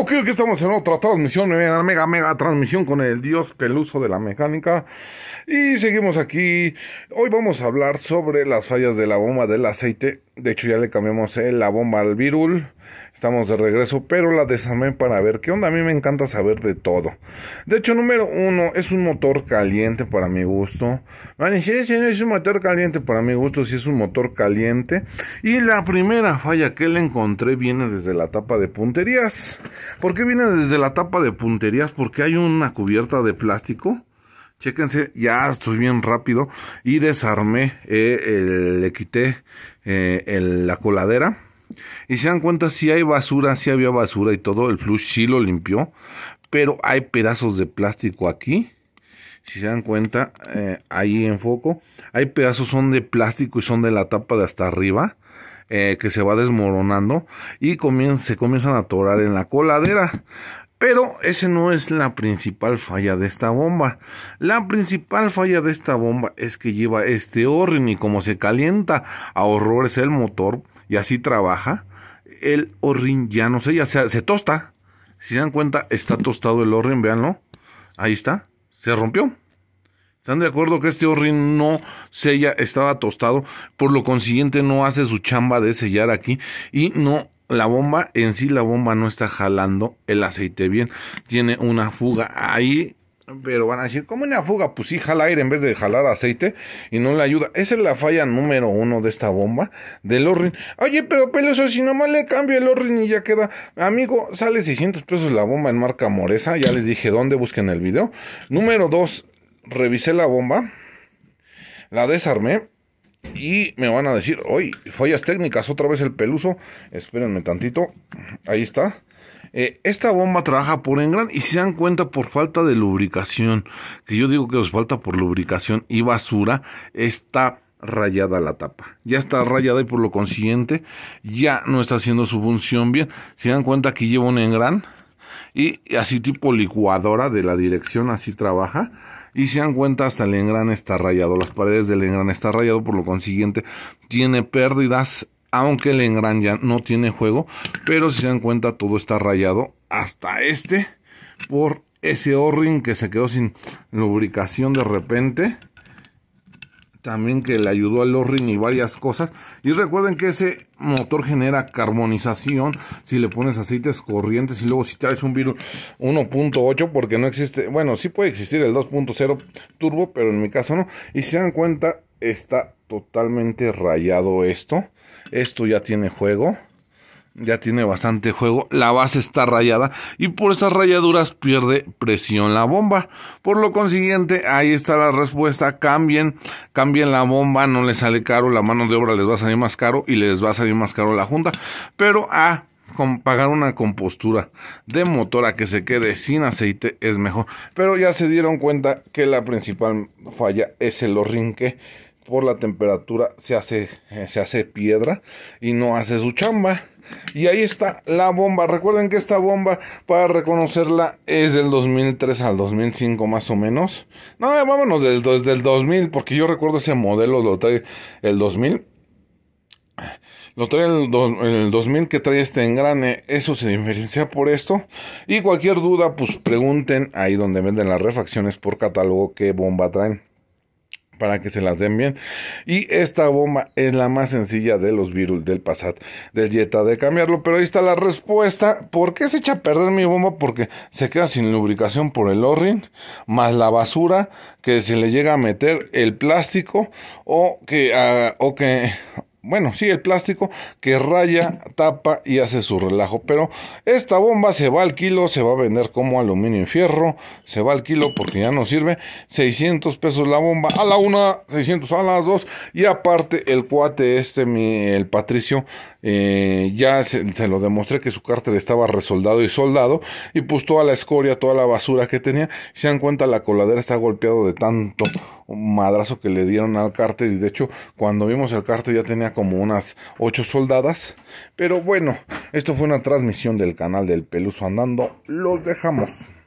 Ok, aquí estamos en otra transmisión, mega, mega, mega transmisión con el dios peluso de la mecánica. Y seguimos aquí. Hoy vamos a hablar sobre las fallas de la bomba del aceite. De hecho, ya le cambiamos eh, la bomba al virul. Estamos de regreso, pero la desarmé para ver qué onda. A mí me encanta saber de todo. De hecho, número uno, es un motor caliente para mi gusto. Vale, sí, es un motor caliente para mi gusto, sí es un motor caliente. Y la primera falla que le encontré viene desde la tapa de punterías. ¿Por qué viene desde la tapa de punterías? Porque hay una cubierta de plástico. Chéquense, ya estoy bien rápido. Y desarmé, eh, le quité eh, la coladera y se dan cuenta si hay basura, si había basura y todo, el flush sí lo limpió, pero hay pedazos de plástico aquí. Si se dan cuenta, eh, ahí en foco, hay pedazos son de plástico y son de la tapa de hasta arriba. Eh, que se va desmoronando y se comienzan a atorar en la coladera. Pero esa no es la principal falla de esta bomba. La principal falla de esta bomba es que lleva este orrin y como se calienta a horrores el motor y así trabaja, el orrin ya no sella, se, se tosta. Si se dan cuenta, está tostado el orrin, véanlo. Ahí está, se rompió. ¿Están de acuerdo que este orrin no sella, estaba tostado? Por lo consiguiente no hace su chamba de sellar aquí y no la bomba en sí, la bomba no está jalando el aceite bien. Tiene una fuga ahí. Pero van a decir, ¿cómo una fuga? Pues sí, jala aire en vez de jalar aceite y no le ayuda. Esa es la falla número uno de esta bomba del Orrin. Oye, pero peloso, si nomás le cambio el Orrin y ya queda. Amigo, sale 600 pesos la bomba en marca Moresa. Ya les dije dónde, busquen el video. Número dos, revisé la bomba, la desarmé y me van a decir, hoy, fallas técnicas, otra vez el peluso. Espérenme tantito. Ahí está. Eh, esta bomba trabaja por engran y se dan cuenta por falta de lubricación, que yo digo que os falta por lubricación y basura, está rayada la tapa. Ya está rayada y por lo consiguiente ya no está haciendo su función bien. Se dan cuenta que lleva un engran y así tipo licuadora de la dirección, así trabaja y se dan cuenta hasta el engrane está rayado, las paredes del engrane está rayado, por lo consiguiente tiene pérdidas, aunque el engrane ya no tiene juego, pero si se dan cuenta todo está rayado hasta este por ese o-ring que se quedó sin lubricación de repente también que le ayudó a Lorrin y varias cosas. Y recuerden que ese motor genera carbonización si le pones aceites corrientes y luego si traes un virus 1.8 porque no existe, bueno, sí puede existir el 2.0 turbo, pero en mi caso no. Y se dan cuenta, está totalmente rayado esto. Esto ya tiene juego ya tiene bastante juego, la base está rayada y por esas rayaduras pierde presión la bomba. Por lo consiguiente, ahí está la respuesta, cambien, cambien la bomba, no les sale caro, la mano de obra les va a salir más caro y les va a salir más caro la junta, pero a con pagar una compostura de motor a que se quede sin aceite es mejor. Pero ya se dieron cuenta que la principal falla es el que por la temperatura se hace, eh, se hace piedra y no hace su chamba. Y ahí está la bomba. Recuerden que esta bomba, para reconocerla, es del 2003 al 2005 más o menos. No, eh, vámonos del, desde el 2000, porque yo recuerdo ese modelo, lo trae el 2000. Lo trae el, el 2000 que trae este engrane. Eso se diferencia por esto. Y cualquier duda, pues pregunten ahí donde venden las refacciones por catálogo qué bomba traen para que se las den bien. Y esta bomba es la más sencilla de los virus del Passat, del dieta de cambiarlo. Pero ahí está la respuesta. ¿Por qué se echa a perder mi bomba? Porque se queda sin lubricación por el O-ring, más la basura que se le llega a meter el plástico o que, ah, o que, bueno, sí, el plástico que raya, tapa y hace su relajo. Pero esta bomba se va al kilo, se va a vender como aluminio y fierro. Se va al kilo porque ya no sirve. 600 pesos la bomba a la una, 600 a las dos. Y aparte el cuate este, mi, el Patricio, eh, ya se, lo demostré que su cárter estaba resoldado y soldado. Y pues toda la escoria, toda la basura que tenía. se dan cuenta, la coladera está golpeado de tanto madrazo que le dieron al cárter. Y de hecho, cuando vimos el cárter ya tenía como unas 8 soldadas. Pero bueno, esto fue una transmisión del canal del Peluso Andando. Los dejamos.